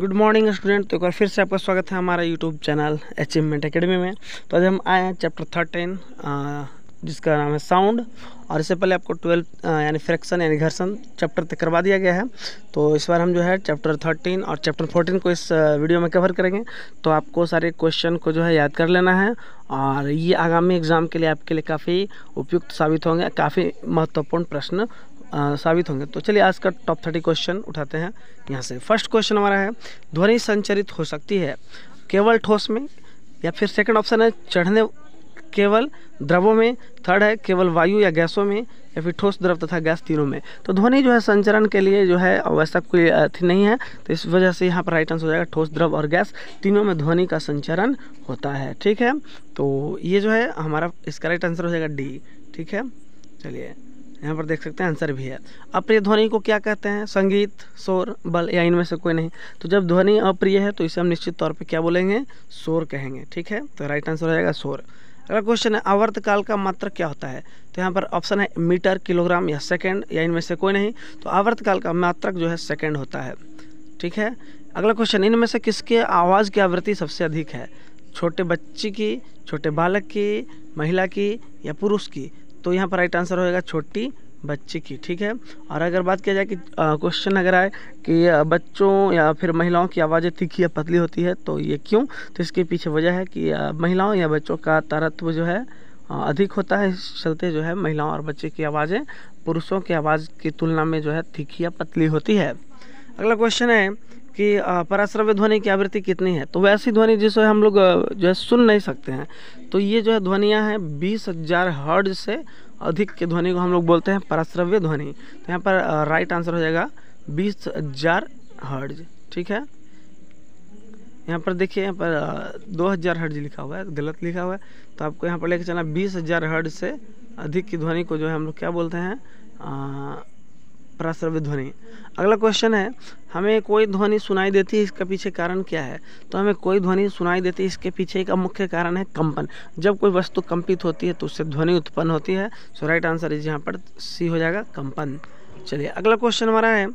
good morning student तो एक बार फिर से आपका स्वागत है हमारा यूट्यूब चैनल अचीवमेंट अकेडमी में तो आज हम आए हैं चैप्टर थर्टीन जिसका नाम है साउंड और इससे पहले आपको ट्वेल्थ यानी फ्रैक्शन यानी घर्षण चैप्टर तक करवा दिया गया है तो इस बार हम जो है चैप्टर थर्टीन और चैप्टर फोर्टीन को इस वीडियो में कवर करेंगे तो आपको सारे क्वेश्चन को जो है याद कर लेना है और ये आगामी एग्ज़ाम के लिए आपके लिए काफ़ी उपयुक्त साबित होंगे काफ़ी महत्वपूर्ण प्रश्न साबित होंगे तो चलिए आज का टॉप थर्टी क्वेश्चन उठाते हैं यहाँ से फर्स्ट क्वेश्चन हमारा है ध्वनि संचरित हो सकती है केवल ठोस में या फिर सेकंड ऑप्शन है चढ़ने केवल द्रवों में थर्ड है केवल वायु या गैसों में या फिर ठोस द्रव तथा गैस तीनों में तो ध्वनि जो है संचरण के लिए जो है वैसा कोई अर्थ नहीं है तो इस वजह से यहाँ पर राइट आंसर हो जाएगा ठोस द्रव और गैस तीनों में ध्वनि का संचरण होता है ठीक है तो ये जो है हमारा इसका राइट आंसर हो जाएगा डी ठीक है चलिए यहाँ पर देख सकते हैं आंसर भी है अप्रिय ध्वनि को क्या कहते हैं संगीत शोर बल या इनमें से कोई नहीं तो जब ध्वनि अप्रिय है तो इसे हम निश्चित तौर पर क्या बोलेंगे शोर कहेंगे ठीक है तो राइट आंसर हो जाएगा शोर अगला क्वेश्चन है आवर्तकाल का मात्रक क्या होता है तो यहाँ पर ऑप्शन है मीटर किलोग्राम या सेकेंड या इनमें से कोई नहीं तो आवर्तकाल का मात्रक जो है सेकेंड होता है ठीक है अगला क्वेश्चन इनमें से किसके आवाज़ की आवृत्ति सबसे अधिक है छोटे बच्चे की छोटे बालक की महिला की या पुरुष की तो यहाँ पर राइट आंसर होगा छोटी बच्चे की ठीक है और अगर बात किया जाए कि क्वेश्चन अगर आए कि बच्चों या फिर महिलाओं की आवाज़ें तीखी या पतली होती है तो ये क्यों तो इसके पीछे वजह है कि महिलाओं या बच्चों का तारत्व जो है अधिक होता है इस चलते जो है महिलाओं और बच्चे की आवाज़ें पुरुषों की आवाज़ की तुलना में जो है तीखी या पतली होती है अगला क्वेश्चन है कि पराश्रव्य ध्वनि की आवृत्ति कितनी है तो वैसी ध्वनि जिसे हम लोग जो है सुन नहीं सकते हैं तो ये जो है ध्वनियाँ हैं बीस हजार हर्ड से अधिक के ध्वनि को हम लोग बोलते हैं पराश्रव्य ध्वनि तो यहाँ पर राइट आंसर हो जाएगा बीस हजार हर्ड ठीक है यहाँ पर देखिए यहाँ पर दो हज़ार हर्ड लिखा हुआ है गलत लिखा हुआ है तो आपको यहाँ पर लेके चलना बीस हज़ार हर्ज से अधिक की ध्वनि को जो है हम लोग क्या बोलते हैं प्रश्रव्य ध्वनि अगला क्वेश्चन है हमें कोई ध्वनि सुनाई देती है इसके पीछे कारण क्या है तो हमें कोई ध्वनि सुनाई देती है इसके पीछे का मुख्य कारण है कंपन जब कोई वस्तु कंपित होती है तो उससे ध्वनि उत्पन्न होती है सो राइट आंसर इज यहाँ पर सी हो जाएगा कंपन चलिए अगला क्वेश्चन हमारा है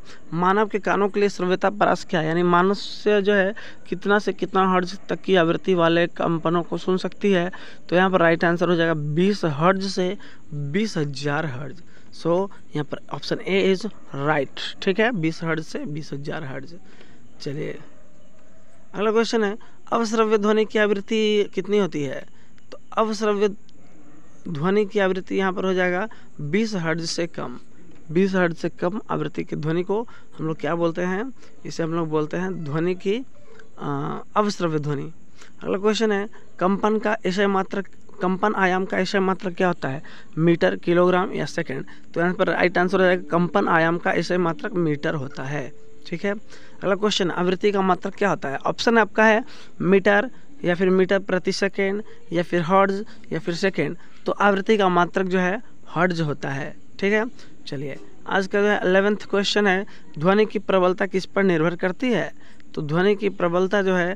मानव के कानों के लिए श्रव्यता परास क्या है यानी मानव से जो है कितना से कितना हर्ज तक की आवृत्ति वाले कंपनों को सुन सकती है तो यहाँ पर राइट आंसर हो जाएगा बीस हर्ज से बीस हजार हर्ज सो so, यहाँ पर ऑप्शन ए इज राइट ठीक है बीस हर्ज से बीस हजार हर्ज चलिए अगला क्वेश्चन है अवश्रव्य ध्वनि की आवृत्ति कितनी होती है तो अवश्रव्य ध्वनि की आवृत्ति यहाँ पर हो जाएगा बीस हर्ज से कम बीस हर्ज से कम आवृत्ति की ध्वनि को हम लोग क्या बोलते हैं इसे हम लोग बोलते हैं ध्वनि की अवश्रव्य ध्वनि अगला क्वेश्चन है कंपन का ऐसे मात्रक कंपन आयाम का ऐसा मात्र क्या होता है मीटर किलोग्राम या सेकेंड तो यहाँ पर राइट आंसर हो जाएगा कंपन आयाम का ऐसे मात्र मीटर होता है ठीक है अगला क्वेश्चन आवृत्ति का मात्र क्या होता है ऑप्शन आपका है मीटर या फिर मीटर प्रति सेकेंड या फिर हर्ज या फिर सेकेंड तो आवृत्ति का मात्रक जो है हर्ज होता है ठीक है चलिए आज का जो है अलेवेंथ क्वेश्चन है ध्वनि की प्रबलता किस पर निर्भर करती है तो ध्वनि की प्रबलता जो है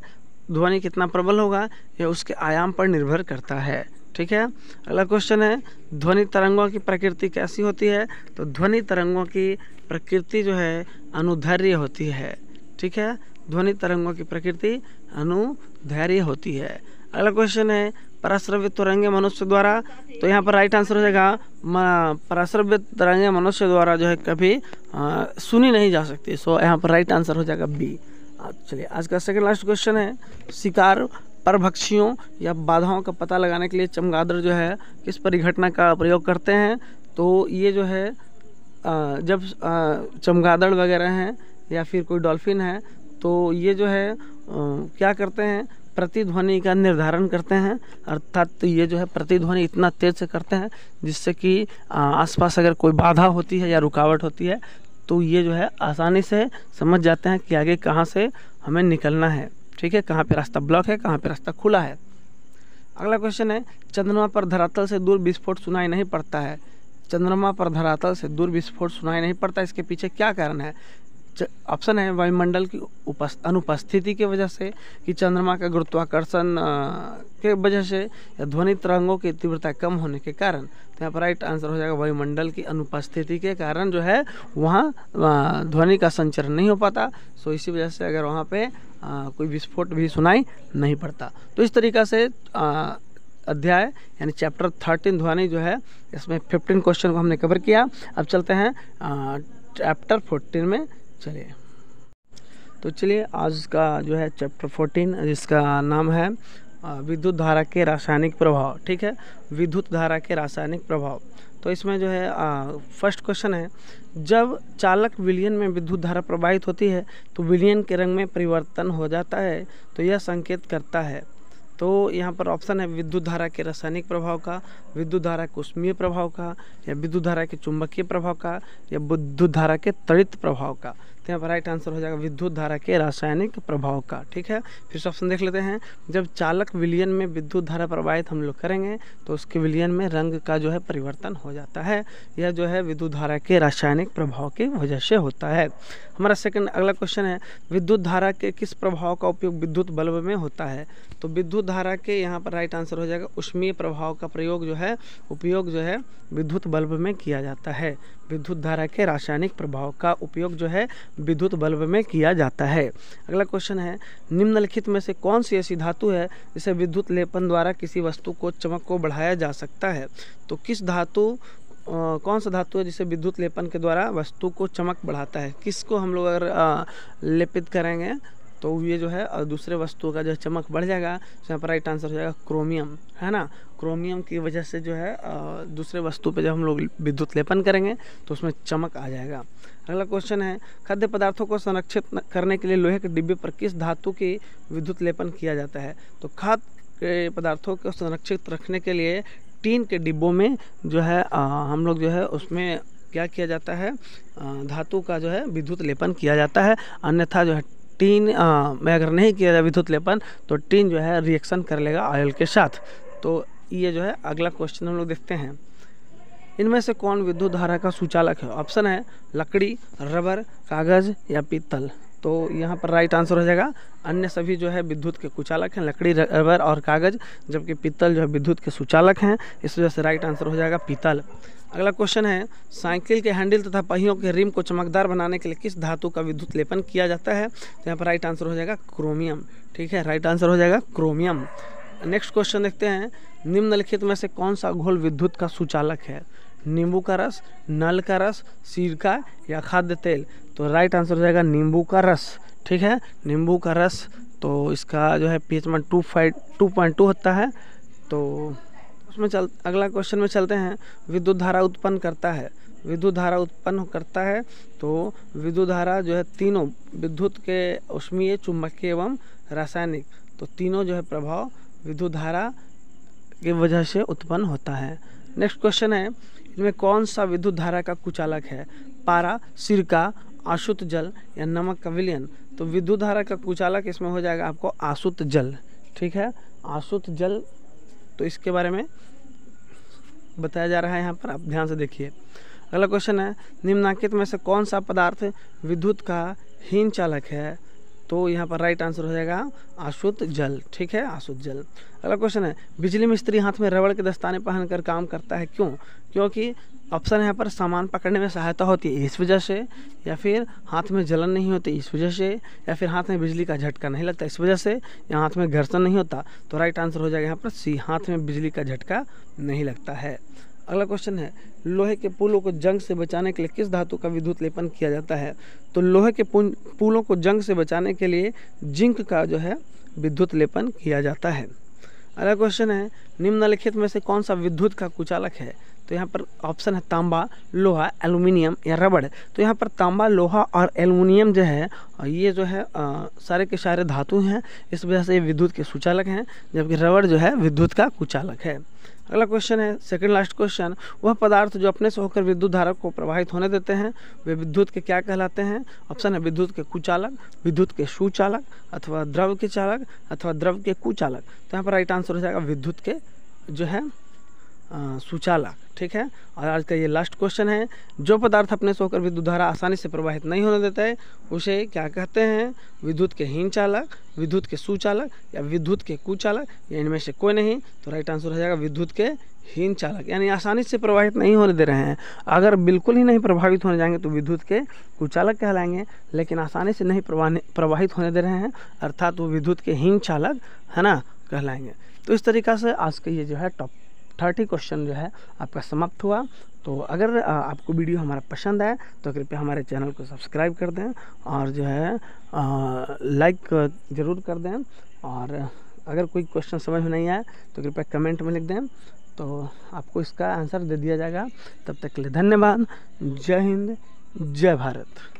ध्वनि कितना प्रबल होगा यह उसके आयाम पर निर्भर करता है ठीक है अगला क्वेश्चन है ध्वनि तरंगों की प्रकृति कैसी होती है तो ध्वनि तरंगों की प्रकृति जो है अनुधैर्य होती है ठीक है ध्वनि तरंगों की प्रकृति अनुधैर्य होती है अगला क्वेश्चन है पराश्रव्य तरंगे मनुष्य द्वारा तो यहाँ पर राइट आंसर हो जाएगा पराश्रव्य तरंगे मनुष्य द्वारा जो है कभी आ, सुनी नहीं जा सकती सो यहाँ पर राइट आंसर हो जाएगा बी चलिए आज का सेकंड लास्ट क्वेश्चन है शिकार परभक्षियों या बाधाओं का पता लगाने के लिए चमगादड़ जो है किस परिघटना का प्रयोग करते हैं तो ये जो है जब चमगादड़ वगैरह हैं या फिर कोई डॉल्फिन है तो ये जो है क्या करते हैं प्रतिध्वनि का निर्धारण करते हैं अर्थात तो ये जो है प्रतिध्वनि इतना तेज से करते हैं जिससे कि आसपास अगर कोई बाधा होती है या रुकावट होती है तो ये जो है आसानी से समझ जाते हैं कि आगे कहाँ से हमें निकलना है ठीक है कहाँ पे रास्ता ब्लॉक है कहाँ पे रास्ता खुला है अगला क्वेश्चन है चंद्रमा पर धरातल से दूर विस्फोट सुनाई नहीं पड़ता है चंद्रमा पर धरातल से दूर विस्फोट सुनाई नहीं पड़ता इसके पीछे क्या कारण है ऑप्शन है वायुमंडल की अनुपस्थिति की वजह से कि चंद्रमा का गुरुत्वाकर्षण के वजह से या ध्वनि तरंगों की तीव्रता कम होने के कारण तो यहाँ पर राइट आंसर हो जाएगा वायुमंडल की अनुपस्थिति के कारण जो है वहाँ ध्वनि का संचरण नहीं हो पाता सो इसी वजह से अगर वहाँ पे आ, कोई विस्फोट भी सुनाई नहीं पड़ता तो इस तरीका से आ, अध्याय यानी चैप्टर थर्टीन ध्वनि जो है इसमें फिफ्टीन क्वेश्चन को हमने कवर किया अब चलते हैं चैप्टर फोर्टीन में चलिए तो चलिए आज का जो है चैप्टर फोर्टीन जिसका नाम है विद्युत धारा के रासायनिक प्रभाव ठीक है विद्युत धारा के रासायनिक प्रभाव तो इसमें जो है फर्स्ट क्वेश्चन है जब चालक विलियन में विद्युत धारा प्रवाहित होती है तो विलियन के रंग में परिवर्तन हो जाता है तो यह संकेत करता है तो यहाँ पर ऑप्शन है विद्युत धारा के रासायनिक प्रभाव का विद्युत धारा के उष्मीय प्रभाव का या विद्युत धारा के चुंबकीय प्रभाव का या विद्युत धारा के तड़ित प्रभाव का तो यहाँ पर राइट आंसर हो जाएगा विद्युत धारा के रासायनिक प्रभाव का ठीक है फिर ऑप्शन देख लेते हैं जब चालक विलियन में विद्युत धारा प्रवाहित हम लोग करेंगे तो उसके विलियन में रंग का जो है परिवर्तन हो जाता है यह जो है विद्युत धारा के रासायनिक प्रभाव की वजह से होता है हमारा सेकेंड अगला क्वेश्चन है विद्युत धारा के किस प्रभाव का उपयोग विद्युत बल्ब में होता है तो विद्युत धारा के यहाँ पर राइट आंसर हो जाएगा उष्मीय प्रभाव का प्रयोग जो है उपयोग जो है विद्युत बल्ब में किया जाता है विद्युत धारा के रासायनिक प्रभाव का उपयोग जो है विद्युत बल्ब में किया जाता है अगला क्वेश्चन है निम्नलिखित में से कौन सी ऐसी धातु है जिसे विद्युत लेपन द्वारा किसी वस्तु को चमक को बढ़ाया जा सकता है तो किस धातु आ, कौन सा धातु है जिसे विद्युत लेपन के द्वारा वस्तु को चमक बढ़ाता है किसको हम लोग अगर लेपित करेंगे तो ये जो है और दूसरे वस्तुओं का जो है चमक बढ़ जाएगा तो यहाँ पर राइट आंसर हो जाएगा क्रोमियम है ना क्रोमियम की वजह से जो है दूसरे वस्तु पे जब हम लोग विद्युत लेपन करेंगे तो उसमें चमक आ जाएगा अगला क्वेश्चन है खाद्य पदार्थों को संरक्षित करने के लिए लोहे के डिब्बे पर किस धातु की विद्युत लेपन किया जाता है तो खाद्य पदार्थों को संरक्षित रखने के लिए टीन के डिब्बों में जो है हम लोग जो है उसमें क्या किया जाता है धातु का जो है विद्युत लेपन किया जाता है अन्यथा जो है टीन आ, में अगर नहीं किया जाए विद्युत लेपन तो टीन जो है रिएक्शन कर लेगा ऑयल के साथ तो ये जो है अगला क्वेश्चन हम लोग देखते हैं इनमें से कौन विद्युत धारा का सुचालक है ऑप्शन है लकड़ी रबर कागज़ या पीतल तो यहाँ पर राइट आंसर हो जाएगा अन्य सभी जो है विद्युत के कुचालक हैं लकड़ी रबर और कागज़ जबकि पीतल जो है विद्युत के सुचालक हैं इस वजह से राइट आंसर हो जाएगा पीतल अगला क्वेश्चन है साइकिल के हैंडल तथा पहियों के रिम को चमकदार बनाने के लिए किस धातु का विद्युत लेपन किया जाता है तो यहाँ पर राइट आंसर हो जाएगा क्रोमियम ठीक है राइट आंसर हो जाएगा क्रोमियम नेक्स्ट क्वेश्चन देखते हैं निम्नलिखित में से कौन सा घोल विद्युत का सुचालक है नींबू का रस नल का रस सिरका या खाद्य तेल तो राइट आंसर हो जाएगा नींबू का रस ठीक है नींबू का रस तो इसका जो है P H two five two point two होता है तो उसमें चल अगला क्वेश्चन में चलते हैं विद्युत धारा उत्पन्न करता है विद्युत धारा उत्पन्न करता है तो विद्युत धारा जो है तीनों विद्युत के उष्मीय चुंबकीय एवं रासायनिक तो तीनों जो है प्रभाव विद्युत धारा की वजह से उत्पन्न होता है नेक्स्ट क्वेश्चन है इनमें कौन सा विद्युत धारा का कुचालक है पारा सिरका आशुत जल या नमक का विलयन तो विद्युत धारा का कुचालक इसमें हो जाएगा आपको आशुत जल ठीक है आशुत जल तो इसके बारे में बताया जा रहा है यहाँ पर आप ध्यान से देखिए अगला क्वेश्चन है निम्नांकित में से कौन सा पदार्थ विद्युत का हीन चालक है तो यहाँ पर राइट आंसर हो जाएगा आशुत जल ठीक है आशुत जल अगला क्वेश्चन है बिजली मिस्त्री हाथ में रबड़ के दस्ताने पहनकर काम करता है क्यों क्योंकि ऑप्शन यहाँ पर सामान पकड़ने में सहायता होती है इस वजह से या फिर हाथ में जलन नहीं होती इस वजह से या फिर हाथ में बिजली का झटका नहीं लगता इस वजह से या हाथ में घर्षण नहीं होता तो राइट आंसर हो जाएगा यहाँ पर सी हाथ में बिजली का झटका नहीं लगता है अगला क्वेश्चन है लोहे के पुलों को जंग से बचाने के लिए किस धातु का विद्युत लेपन किया जाता है तो लोहे के पुलों को जंग से बचाने के लिए जिंक का जो है विद्युत लेपन किया जाता है अगला क्वेश्चन है निम्नलिखित में से कौन सा विद्युत का कुचालक है तो यहाँ पर ऑप्शन है तांबा लोहा एलुमिनियम या रबड़ तो यहाँ पर तांबा लोहा और एलुमिनियम जो है ये जो है आ, सारे के सारे धातु हैं इस वजह से ये विद्युत के सुचालक हैं जबकि रबड़ जो है विद्युत का कुचालक है अगला क्वेश्चन है सेकंड लास्ट क्वेश्चन वह पदार्थ जो अपने से होकर विद्युत धारा को प्रवाहित होने देते हैं वे विद्युत के क्या कहलाते हैं ऑप्शन है विद्युत के कुचालक विद्युत के सुचालक अथवा द्रव के चालक अथवा द्रव के कुचालक तो यहाँ पर राइट आंसर हो जाएगा विद्युत के जो है सुचालक ठीक है और आज का ये लास्ट क्वेश्चन है जो पदार्थ अपने से होकर विद्युत धारा आसानी से प्रवाहित नहीं होने देता है उसे क्या कहते हैं विद्युत के हीन चालक विद्युत के सुचालक या विद्युत के कुचालक या इनमें से कोई नहीं तो राइट आंसर हो जाएगा विद्युत के हीन चालक यानी आसानी से प्रवाहित नहीं होने दे रहे हैं अगर बिल्कुल ही नहीं प्रभावित होने जाएंगे तो विद्युत के कुचालक कहलाएंगे लेकिन आसानी से नहीं प्रवाहित होने दे रहे हैं अर्थात वो विद्युत के हीन चालक है ना कहलाएंगे तो इस तरीका से आज का ये जो है टॉप थर्टी क्वेश्चन जो है आपका समाप्त हुआ तो अगर आपको वीडियो हमारा पसंद आए तो कृपया हमारे चैनल को सब्सक्राइब कर दें और जो है लाइक ज़रूर कर दें और अगर कोई क्वेश्चन समझ में नहीं आए तो कृपया कमेंट में लिख दें तो आपको इसका आंसर दे दिया जाएगा तब तक के लिए धन्यवाद जय हिंद जय भारत